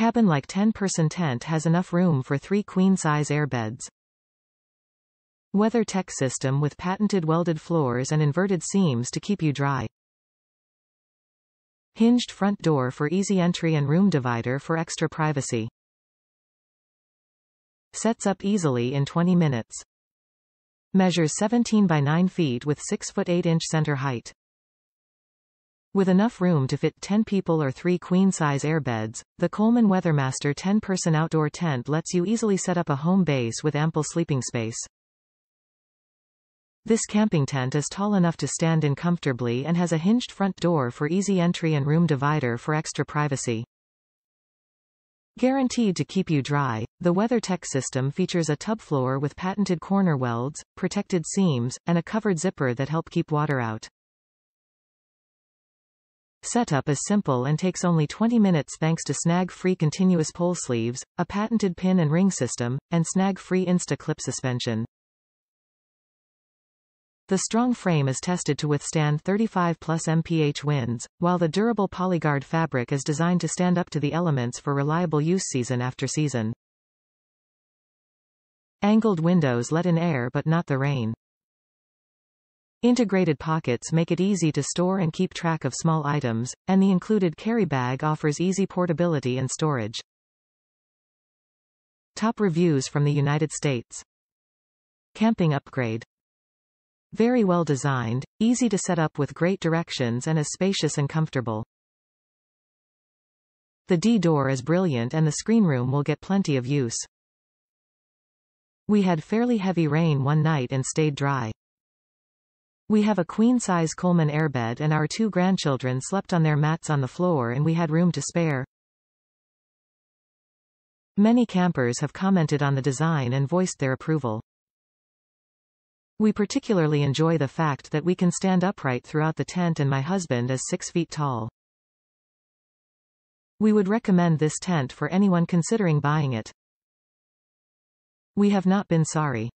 cabin-like 10-person tent has enough room for three queen-size airbeds. WeatherTech system with patented welded floors and inverted seams to keep you dry. Hinged front door for easy entry and room divider for extra privacy. Sets up easily in 20 minutes. Measures 17 by 9 feet with 6 foot 8 inch center height. With enough room to fit 10 people or three queen-size airbeds, the Coleman Weathermaster 10-person outdoor tent lets you easily set up a home base with ample sleeping space. This camping tent is tall enough to stand in comfortably and has a hinged front door for easy entry and room divider for extra privacy. Guaranteed to keep you dry, the WeatherTech system features a tub floor with patented corner welds, protected seams, and a covered zipper that help keep water out. Setup is simple and takes only 20 minutes thanks to snag-free continuous pole sleeves, a patented pin and ring system, and snag-free Instaclip suspension. The strong frame is tested to withstand 35 plus mph winds, while the durable PolyGuard fabric is designed to stand up to the elements for reliable use season after season. Angled windows let in air but not the rain. Integrated pockets make it easy to store and keep track of small items, and the included carry bag offers easy portability and storage. Top reviews from the United States. Camping upgrade. Very well designed, easy to set up with great directions and is spacious and comfortable. The D door is brilliant and the screen room will get plenty of use. We had fairly heavy rain one night and stayed dry. We have a queen-size Coleman airbed and our two grandchildren slept on their mats on the floor and we had room to spare. Many campers have commented on the design and voiced their approval. We particularly enjoy the fact that we can stand upright throughout the tent and my husband is 6 feet tall. We would recommend this tent for anyone considering buying it. We have not been sorry.